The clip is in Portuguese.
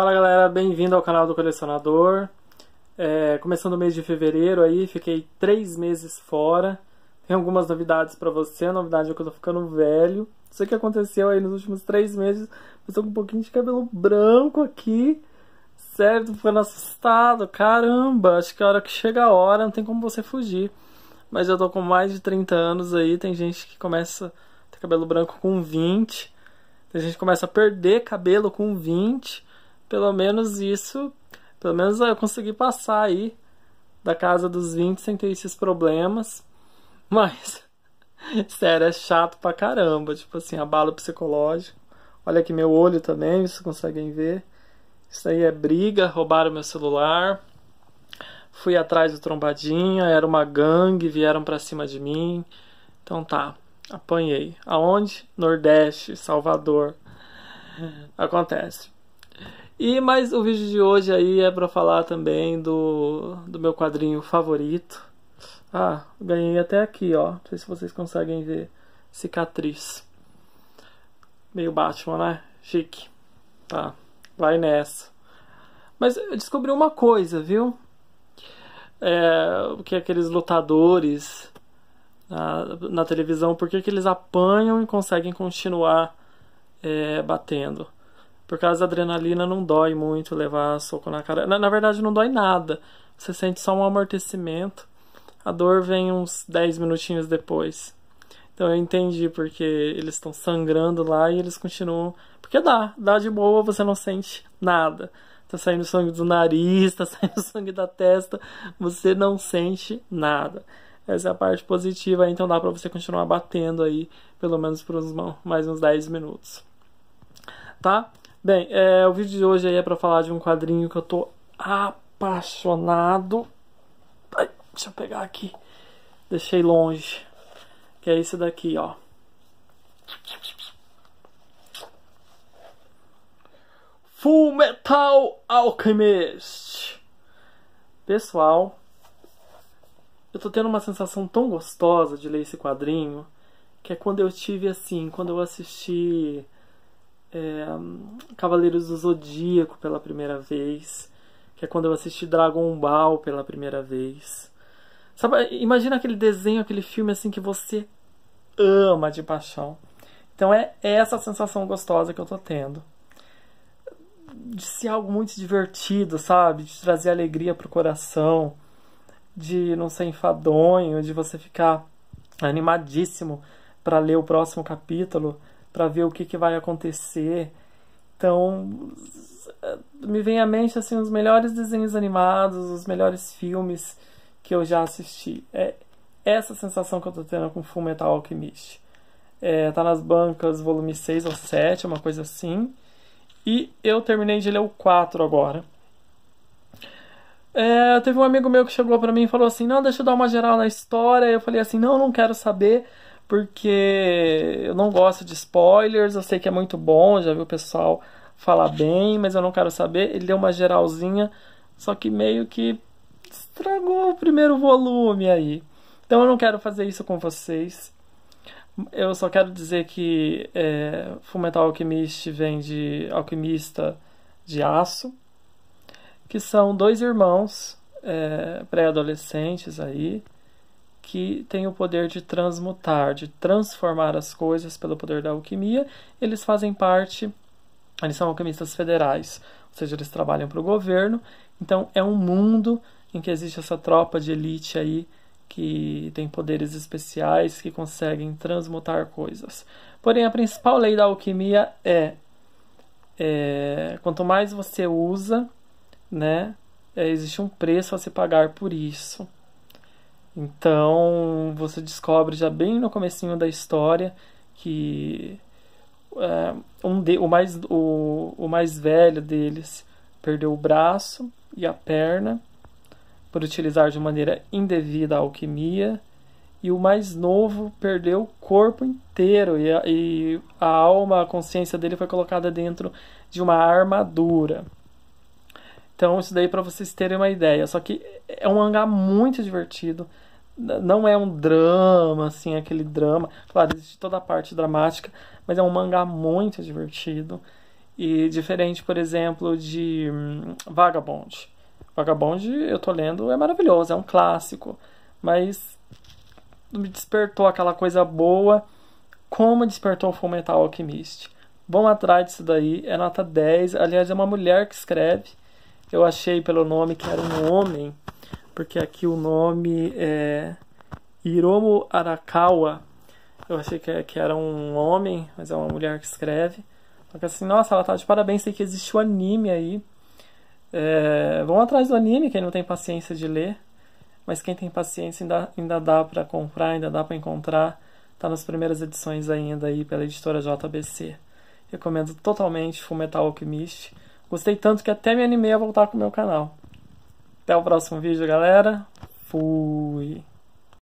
Fala galera, bem-vindo ao canal do Colecionador. É, começando o mês de fevereiro aí, fiquei três meses fora. Tem algumas novidades para você, a novidade é que eu tô ficando velho. Isso que aconteceu aí nos últimos três meses, eu tô com um pouquinho de cabelo branco aqui. Sério, tô ficando assustado, caramba, acho que é a hora que chega a hora, não tem como você fugir. Mas eu tô com mais de 30 anos aí, tem gente que começa a ter cabelo branco com 20, tem gente que começa a perder cabelo com 20 pelo menos isso, pelo menos eu consegui passar aí da casa dos 20 sem ter esses problemas. Mas, sério, é chato pra caramba. Tipo assim, abalo psicológico. Olha aqui meu olho também, vocês conseguem ver. Isso aí é briga, roubaram meu celular. Fui atrás do trombadinha, era uma gangue, vieram pra cima de mim. Então tá, apanhei. Aonde? Nordeste, Salvador. Acontece. E mais o vídeo de hoje aí é para falar também do, do meu quadrinho favorito. Ah, ganhei até aqui, ó. Não sei se vocês conseguem ver. Cicatriz. Meio Batman, né? Chique. Tá, vai nessa. Mas eu descobri uma coisa, viu? É, que aqueles lutadores na, na televisão, por que eles apanham e conseguem continuar é, batendo? Por causa da adrenalina não dói muito levar soco na cara. Na, na verdade não dói nada. Você sente só um amortecimento. A dor vem uns 10 minutinhos depois. Então eu entendi porque eles estão sangrando lá e eles continuam. Porque dá, dá de boa, você não sente nada. Tá saindo sangue do nariz, tá saindo sangue da testa, você não sente nada. Essa é a parte positiva, então dá para você continuar batendo aí, pelo menos por uns, mais uns 10 minutos. Tá? Bem, é, o vídeo de hoje é para falar de um quadrinho que eu tô apaixonado. Ai, deixa eu pegar aqui. Deixei longe. Que é esse daqui, ó. Full Metal Alchemist. Pessoal, eu tô tendo uma sensação tão gostosa de ler esse quadrinho, que é quando eu tive assim, quando eu assisti é, Cavaleiros do Zodíaco pela primeira vez, que é quando eu assisti Dragon Ball pela primeira vez. Sabe, imagina aquele desenho, aquele filme assim que você ama de paixão. Então é essa sensação gostosa que eu tô tendo. De ser algo muito divertido, sabe? De trazer alegria pro coração, de não ser enfadonho, de você ficar animadíssimo para ler o próximo capítulo para ver o que, que vai acontecer. Então, me vem à mente assim os melhores desenhos animados, os melhores filmes que eu já assisti. É essa sensação que eu tô tendo com Full Metal Alchemist. É, tá nas bancas, volume 6 ou 7, uma coisa assim. E eu terminei de ler o 4 agora. É, teve um amigo meu que chegou para mim e falou assim: Não, deixa eu dar uma geral na história. Eu falei assim: Não, não quero saber porque eu não gosto de spoilers, eu sei que é muito bom, já vi o pessoal falar bem, mas eu não quero saber. Ele deu uma geralzinha, só que meio que estragou o primeiro volume aí. Então eu não quero fazer isso com vocês. Eu só quero dizer que é, Fullmetal Alchemist vem de alquimista de aço, que são dois irmãos é, pré-adolescentes aí, que tem o poder de transmutar, de transformar as coisas pelo poder da alquimia. Eles fazem parte, eles são alquimistas federais, ou seja, eles trabalham para o governo. Então é um mundo em que existe essa tropa de elite aí que tem poderes especiais que conseguem transmutar coisas. Porém, a principal lei da alquimia é, é quanto mais você usa, né, é, existe um preço a se pagar por isso. Então você descobre já bem no comecinho da história que é, um de, o, mais, o, o mais velho deles perdeu o braço e a perna por utilizar de maneira indevida a alquimia e o mais novo perdeu o corpo inteiro e a, e a alma, a consciência dele foi colocada dentro de uma armadura. Então, isso daí para vocês terem uma ideia. Só que é um mangá muito divertido. Não é um drama, assim, é aquele drama. Claro, existe toda a parte dramática, mas é um mangá muito divertido. E diferente, por exemplo, de hum, Vagabond. Vagabond, eu tô lendo, é maravilhoso, é um clássico. Mas me despertou aquela coisa boa, como despertou o Fullmetal Alchemist. Vão atrás disso daí, é nota 10. Aliás, é uma mulher que escreve eu achei pelo nome que era um homem, porque aqui o nome é Hiromo Arakawa. Eu achei que, é, que era um homem, mas é uma mulher que escreve. Só assim, nossa, ela tá de parabéns, sei que existe o um anime aí. É, vão atrás do anime, quem não tem paciência de ler. Mas quem tem paciência ainda, ainda dá para comprar, ainda dá para encontrar. Tá nas primeiras edições ainda aí pela editora JBC. Recomendo totalmente Fullmetal Alchemist. Gostei tanto que até me animei a voltar com o meu canal. Até o próximo vídeo, galera. Fui.